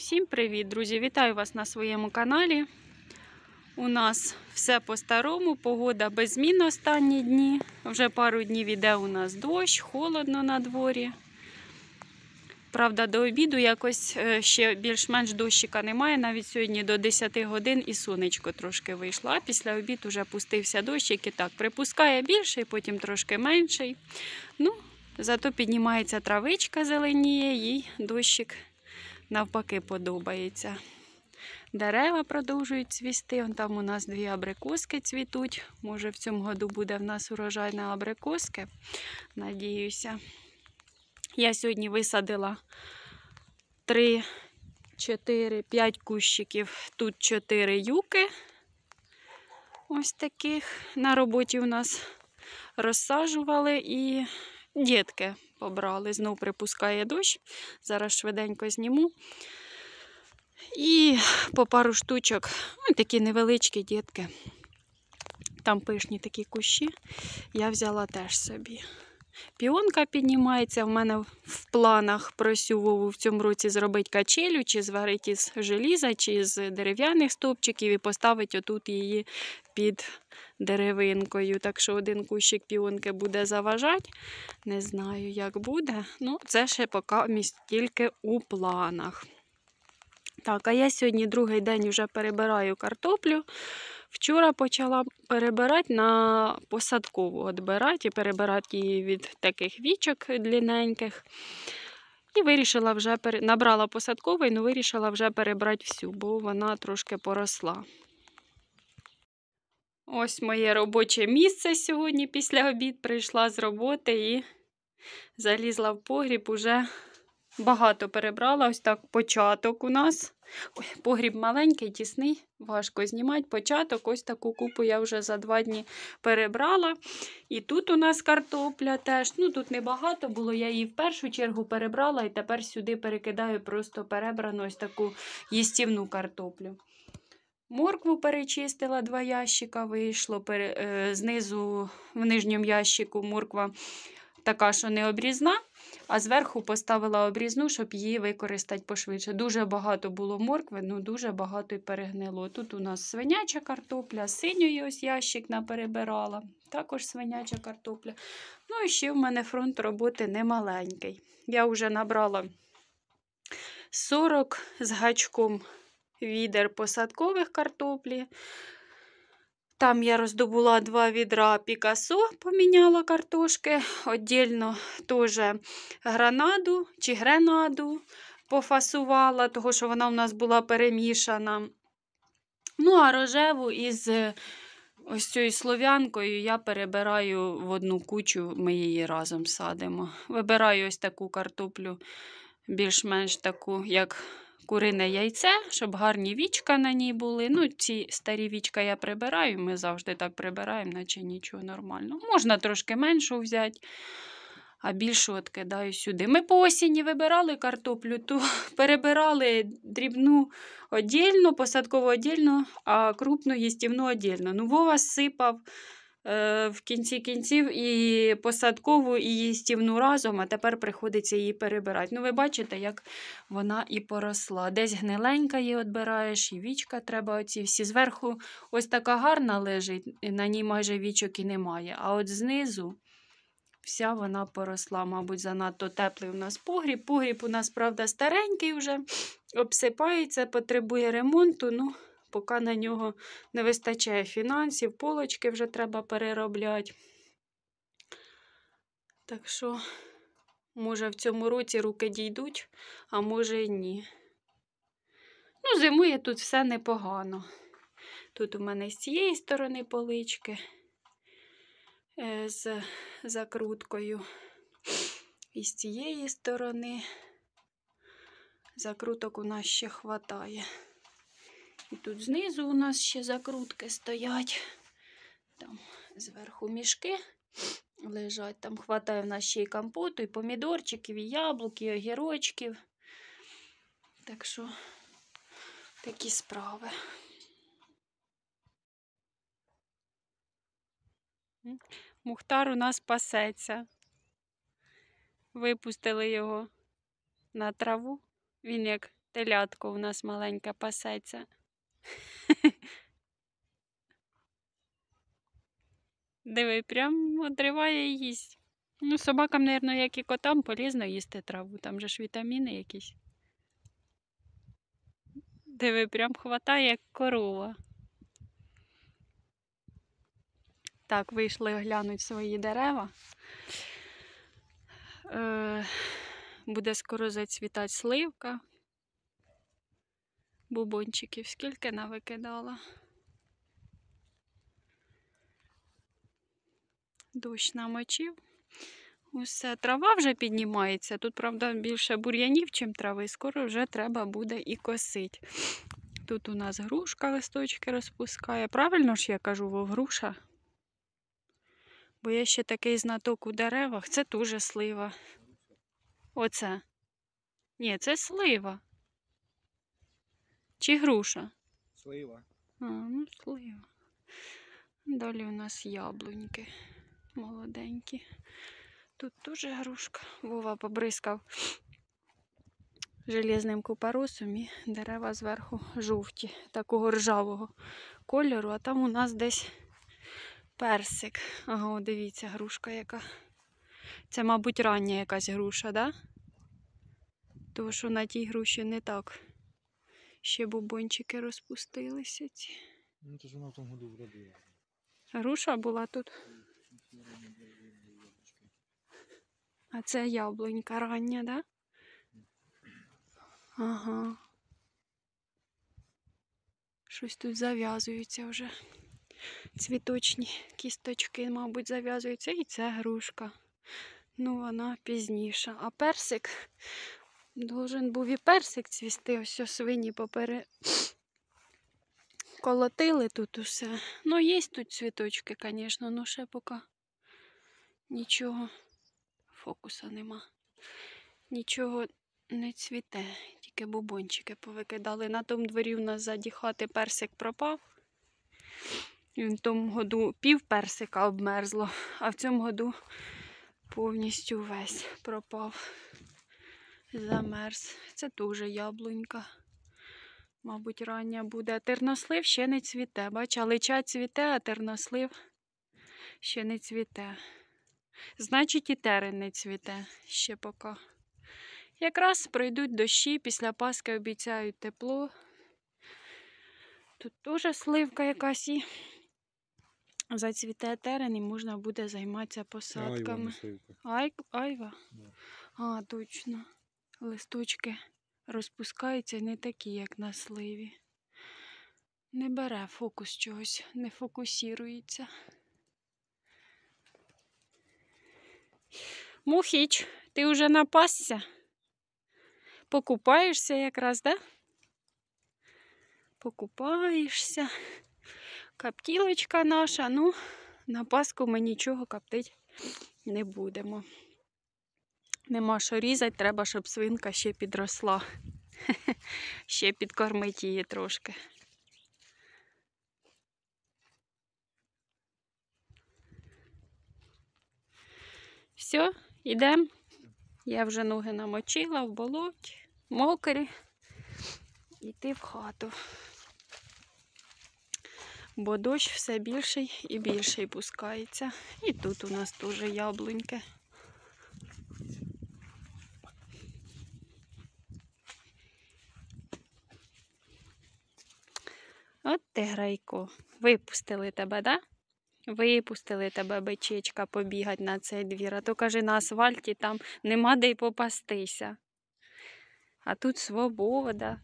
Всім привіт, друзі! Вітаю вас на своєму каналі. У нас все по-старому, погода без змін останні дні. Вже пару днів іде у нас дощ, холодно на дворі. Правда, до обіду якось е, ще більш-менш дощика немає. Навіть сьогодні до 10 годин і сонечко трошки вийшло. А після обіду вже пустився дощик і так припускає більший, потім трошки менший. Ну, Зато піднімається травичка зеленіє, їй дощик навпаки подобається. Дерева продовжують цвісти. Вон там у нас дві абрикоски цвітуть. Може, в цьому году буде в нас урожай на абрикоски, надіюся. Я сьогодні висадила 3, 4, 5 кущиків. Тут 4 юки. Ось таких. На роботі у нас розсаджували і Дітки побрали, знов припускає дощ. Зараз швиденько зніму. І по пару штучок, ну, такі невеличкі дітки. Там пишні такі кущі. Я взяла теж собі. Піонка піднімається. В мене в планах про в цьому році зробити качелю, чи зварити з желіза, чи з дерев'яних стовпчиків і поставити отут її під деревинкою. Так що один кущик піонки буде заважати. Не знаю, як буде. Ну, це ще поки тільки у планах. Так, а я сьогодні другий день вже перебираю картоплю. Вчора почала перебирати на посадкову відбирати і перебирати її від таких вічок длинненьких. І вирішила вже набрала посадковий, але ну, вирішила вже перебрати всю, бо вона трошки поросла. Ось моє робоче місце сьогодні після обід прийшла з роботи і залізла в погріб, уже багато перебрала. Ось так початок у нас. Погріб маленький, тісний, важко знімати. Початок, ось таку купу я вже за два дні перебрала. І тут у нас картопля теж. Ну Тут небагато було, я її в першу чергу перебрала і тепер сюди перекидаю просто перебрану ось таку їстівну картоплю. Моркву перечистила, два ящика вийшло. Е, знизу в нижньому ящику морква така, що не обрізна, а зверху поставила обрізну, щоб її використати пошвидше. Дуже багато було моркви, ну дуже багато і перегнило. Тут у нас свиняча картопля, синьої ось ящик наперебирала, також свиняча картопля. Ну і ще в мене фронт роботи немаленький. Я вже набрала 40 з гачком відер посадкових картоплів. Там я роздобула два відра Пікасо, поміняла картошки, Отдільно теж гранаду чи гренаду пофасувала, того що вона у нас була перемішана. Ну, а рожеву із ось цією слов'янкою я перебираю в одну кучу, ми її разом садимо. Вибираю ось таку картоплю, більш-менш таку, як курине яйце, щоб гарні вічка на ній були. Ну, Ці старі вічка я прибираю, ми завжди так прибираємо, наче нічого нормально. Можна трошки меншу взяти, а більшу откидаю сюди. Ми по осінні вибирали картоплю, то перебирали дрібну віддільно, посадкову віддільно, а крупну їстівну отдільно. Ну, Вова сипав. Е, в кінці кінців і посадкову, і їстівну разом, а тепер приходиться її перебирати. Ну, ви бачите, як вона і поросла. Десь гниленька її відбираєш, і вічка треба оці всі. Зверху ось така гарна лежить, на ній майже вічок і немає. А от знизу. Вся вона поросла, мабуть, занадто теплий у нас погріб. Погріб у нас, правда, старенький вже обсипається, потребує ремонту. ну поки на нього не вистачає фінансів, полочки вже треба переробляти. Так що, може, в цьому році руки дійдуть, а може і ні. Ну, зимує тут все непогано. Тут у мене з цієї сторони полички е, з закруткою. І з цієї сторони закруток у нас ще хватає. І тут знизу у нас ще закрутки стоять. Там зверху мішки лежать. Там хватає в нас ще й компоту, і помідорчиків, і яблук, і огірочків. Так що такі справи. Мухтар у нас пасеться. Випустили його на траву. Він як телятко у нас маленька пасеться. Диви, прям одриває і їсть. Ну, собакам, мабуть, як і котам, полізно їсти траву, там же ж вітаміни якісь. Диви, прям хватає, як корова. Так, вийшли глянуть свої дерева. Е, Буде скоро зацвітати сливка бубончиків, скільки навикидала. Дощ намочив. Усе, трава вже піднімається. Тут, правда, більше бур'янів, чим трави, скоро вже треба буде і косити. Тут у нас грушка листочки розпускає. Правильно ж я кажу, вовгруша. Бо є ще такий знаток у деревах, це дуже слива. Оце. Ні, це слива. Чи груша? Слива. А, ну слива. Далі у нас яблуньки молоденькі. Тут теж грушка. Вова побризкав железним купоросом і дерева зверху жовті, такого ржавого кольору, а там у нас десь персик. Ага, о, дивіться, грушка яка. Це, мабуть, рання якась груша, да? Тому що на тій груші не так ще бубончики розпустилися. ці. Ну, то ж вона в тому году вродила. Груша була тут. А це яблунька рання, да? Ага. Щось тут зав'язується вже. Цвіточні кісточки, мабуть, зав'язуються. І це грушка. Ну, вона пізніша. А персик Должен був і персик цвісти, ось, свині попере колотили тут усе. Ну, є тут цвіточки, звісно, але ну, ще поки нічого, фокуса нема. Нічого не цвіте, тільки бубончики повикидали. На тому дворі в нас ззаді хати персик пропав. Він в тому году пів персика обмерзло, а в цьому году повністю весь пропав замерз. Це дуже яблунька. Мабуть, рання буде. Тернослив ще не цвіте. Бач, лича цвіте, а тернослив ще не цвіте. Значить, і терен не цвіте ще поки. Якраз пройдуть дощі, після Паски обіцяють тепло. Тут теж сливка якась і зацвіте терен і можна буде займатися посадками. Айва. Айва? Да. А, точно листочки розпускаються не такі, як на сливі. Не бере фокус чогось, не фокусірується. Мухіч, ти вже напасся? Покупаєшся якраз, да? Покупаєшся. Каптілочка наша, ну, на паску ми нічого коптити не будемо. Нема що різати, треба, щоб свинка ще підросла. Ще підкормити її трошки. Все, йдемо. Я вже ноги намочила в болоті, мокрі. Іти в хату. Бо дощ все більший і більший пускається. І тут у нас теж яблуньки. От ти грайко. Випустили тебе, да? Випустили тебе, бичечка, побігать на цей двір. А то каже, на асфальті там нема де й попастися. А тут свобода.